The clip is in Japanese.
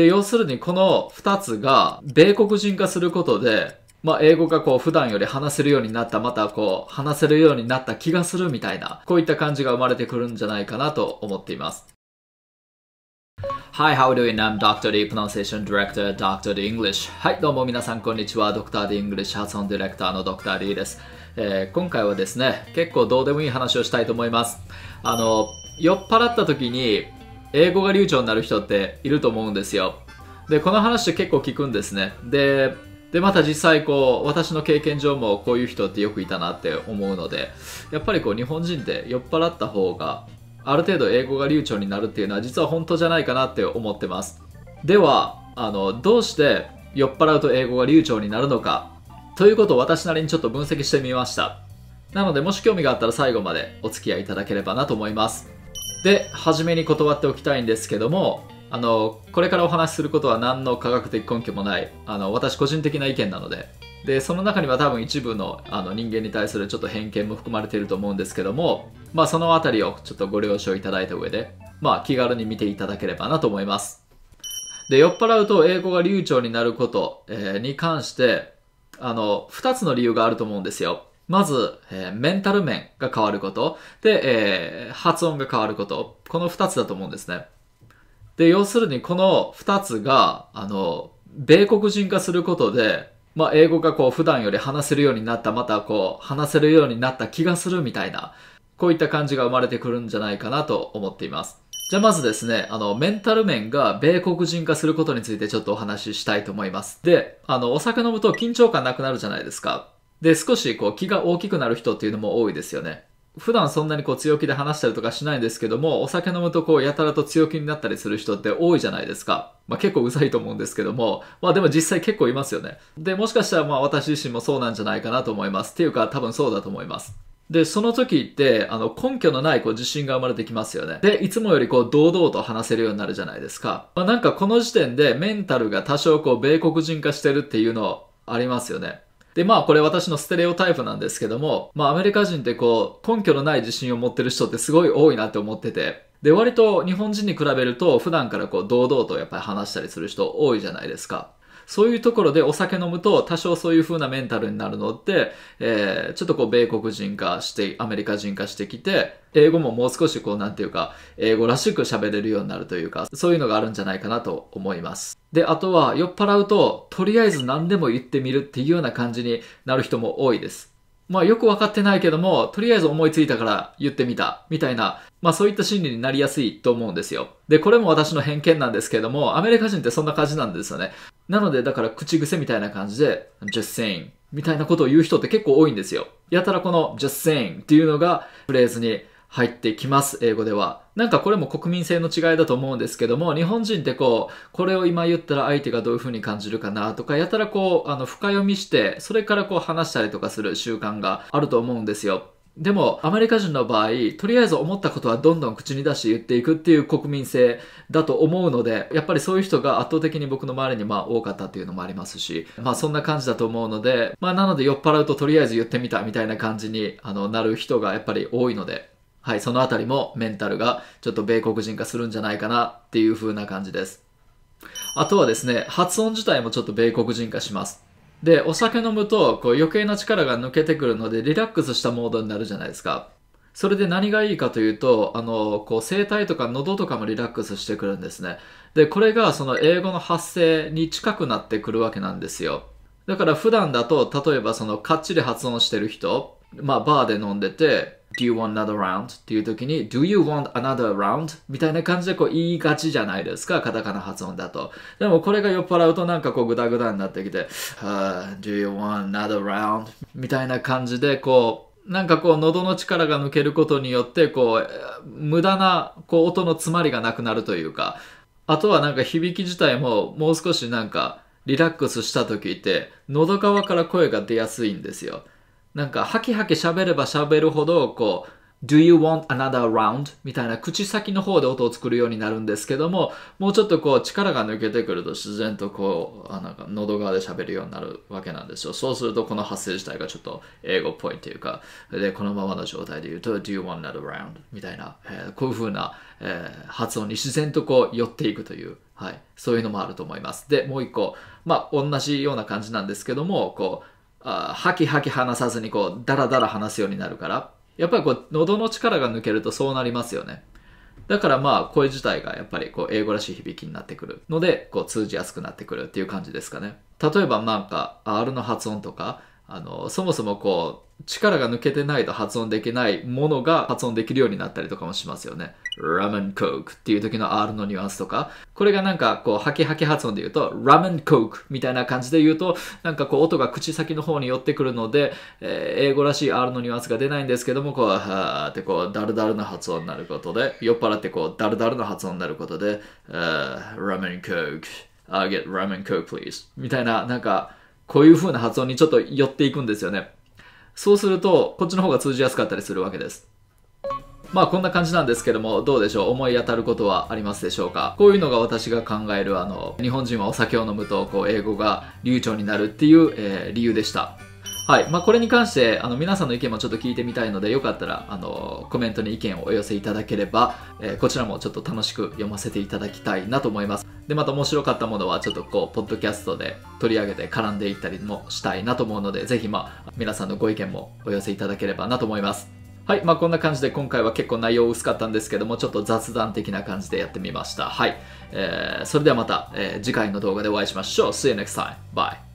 で要するにこの2つが米国人化することで、まあ、英語がこう普段より話せるようになった、またこう話せるようになった気がするみたいな、こういった感じが生まれてくるんじゃないかなと思っています。Hi, how do you? I'm Dr. D, Pronunciation Director, Dr. D English. はい、どうも皆さんこんにちは。Dr. D English 発音ディレクターの Dr. D です、えー、今回はですね、結構どうでもいい話をしたいと思います。あの、酔っ払った時に英語が流暢になる人っていると思うんですよでこの話結構聞くんですねででまた実際こう私の経験上もこういう人ってよくいたなって思うのでやっぱりこう日本人って酔っ払った方がある程度英語が流暢になるっていうのは実は本当じゃないかなって思ってますではあのどうして酔っ払うと英語が流暢になるのかということを私なりにちょっと分析してみましたなのでもし興味があったら最後までお付き合いいただければなと思いますで初めに断っておきたいんですけどもあのこれからお話しすることは何の科学的根拠もないあの私個人的な意見なのででその中には多分一部のあの人間に対するちょっと偏見も含まれていると思うんですけども、まあ、その辺りをちょっとご了承いただいた上で、まあ、気軽に見ていただければなと思いますで酔っ払うと英語が流暢になること、えー、に関してあの2つの理由があると思うんですよまず、えー、メンタル面が変わること。で、えー、発音が変わること。この二つだと思うんですね。で、要するにこの二つが、あの、米国人化することで、まあ、英語がこう普段より話せるようになった、またこう話せるようになった気がするみたいな、こういった感じが生まれてくるんじゃないかなと思っています。じゃあまずですね、あの、メンタル面が米国人化することについてちょっとお話ししたいと思います。で、あの、お酒飲むと緊張感なくなるじゃないですか。で、少しこう気が大きくなる人っていうのも多いですよね。普段そんなにこう強気で話したりとかしないんですけども、お酒飲むとこうやたらと強気になったりする人って多いじゃないですか。まあ結構うざいと思うんですけども、まあでも実際結構いますよね。で、もしかしたらまあ私自身もそうなんじゃないかなと思います。っていうか多分そうだと思います。で、その時って、あの、根拠のないこう自信が生まれてきますよね。で、いつもよりこう堂々と話せるようになるじゃないですか。まあなんかこの時点でメンタルが多少こう米国人化してるっていうのありますよね。で、まあこれ私のステレオタイプなんですけども、まあアメリカ人ってこう、根拠のない自信を持ってる人ってすごい多いなって思ってて、で、割と日本人に比べると普段からこう堂々とやっぱり話したりする人多いじゃないですか。そういうところでお酒飲むと多少そういう風なメンタルになるのって、えー、ちょっとこう米国人化して、アメリカ人化してきて、英語ももう少しこうなんていうか、英語らしく喋れるようになるというか、そういうのがあるんじゃないかなと思います。で、あとは酔っ払うと、とりあえず何でも言ってみるっていうような感じになる人も多いです。まあよくわかってないけども、とりあえず思いついたから言ってみた、みたいな、まあそういった心理になりやすいと思うんですよ。で、これも私の偏見なんですけども、アメリカ人ってそんな感じなんですよね。なので、だから口癖みたいな感じで、just saying みたいなことを言う人って結構多いんですよ。やたらこの just saying っていうのがフレーズに入ってきます、英語では。なんかこれも国民性の違いだと思うんですけども、日本人ってこう、これを今言ったら相手がどういう風に感じるかなとか、やたらこう、あの、深読みして、それからこう話したりとかする習慣があると思うんですよ。でも、アメリカ人の場合、とりあえず思ったことはどんどん口に出して言っていくっていう国民性だと思うので、やっぱりそういう人が圧倒的に僕の周りにまあ多かったっていうのもありますし、まあそんな感じだと思うので、まあなので酔っ払うととりあえず言ってみたみたいな感じにあのなる人がやっぱり多いので、はい、そのあたりもメンタルがちょっと米国人化するんじゃないかなっていう風な感じです。あとはですね、発音自体もちょっと米国人化します。で、お酒飲むとこう余計な力が抜けてくるのでリラックスしたモードになるじゃないですか。それで何がいいかというと、あの、こう、声帯とか喉とかもリラックスしてくるんですね。で、これがその英語の発声に近くなってくるわけなんですよ。だから普段だと、例えばそのかっちり発音してる人、まあバーで飲んでて、do you want another round? っていう時に do you want another round? みたいな感じでこう言いがちじゃないですか、カタカナ発音だと。でもこれが酔っ払うとなんかこうグダグダになってきて、uh, do you want another round? みたいな感じでこうなんかこう喉の力が抜けることによってこう無駄なこう音の詰まりがなくなるというかあとはなんか響き自体ももう少しなんかリラックスした時って喉側から声が出やすいんですよ。なんか、ハキハキ喋れば喋るほど、こう、Do you want another round? みたいな口先の方で音を作るようになるんですけども、もうちょっとこう力が抜けてくると自然とこう、あなんか喉側で喋るようになるわけなんですよ。そうするとこの発声自体がちょっと英語っぽいというか、で、このままの状態で言うと Do you want another round? みたいな、えー、こういう風な、えー、発音に自然とこう寄っていくという、はい、そういうのもあると思います。で、もう一個、まあ同じような感じなんですけども、こう、あハキハキ話さずにこうダラダラ話すようになるからやっぱりこう喉の力が抜けるとそうなりますよねだからまあ声自体がやっぱりこう英語らしい響きになってくるのでこう通じやすくなってくるっていう感じですかね例えばなんか R の発音とかあのそもそもこう力が抜けてないと発音できないものが発音できるようになったりとかもしますよね。ラムンコークっていう時の R のニュアンスとか、これがなんかこうハキハキ発音で言うとラムンコークみたいな感じで言うとなんかこう音が口先の方に寄ってくるので、えー、英語らしい R のニュアンスが出ないんですけども、こうはーってこうダルダルな発音になることで、酔っ払ってこうダルダルな発音になることで、ラムンコーク、I get ramen coke please みたいななんかこういう風な発音にちょっと寄っていくんですよね。そうすると、こっちの方が通じやすかったりするわけです。まあこんな感じなんですけども、どうでしょう思い当たることはありますでしょうかこういうのが私が考えるあの、日本人はお酒を飲むとこう英語が流暢になるっていう、えー、理由でした。はい。まあ、これに関して、あの、皆さんの意見もちょっと聞いてみたいので、よかったら、あの、コメントに意見をお寄せいただければ、えー、こちらもちょっと楽しく読ませていただきたいなと思います。でまた面白かったものはちょっとこうポッドキャストで取り上げて絡んでいったりもしたいなと思うのでぜひまあ皆さんのご意見もお寄せいただければなと思いますはい、まあ、こんな感じで今回は結構内容薄かったんですけどもちょっと雑談的な感じでやってみましたはい、えー、それではまた、えー、次回の動画でお会いしましょう See you next time bye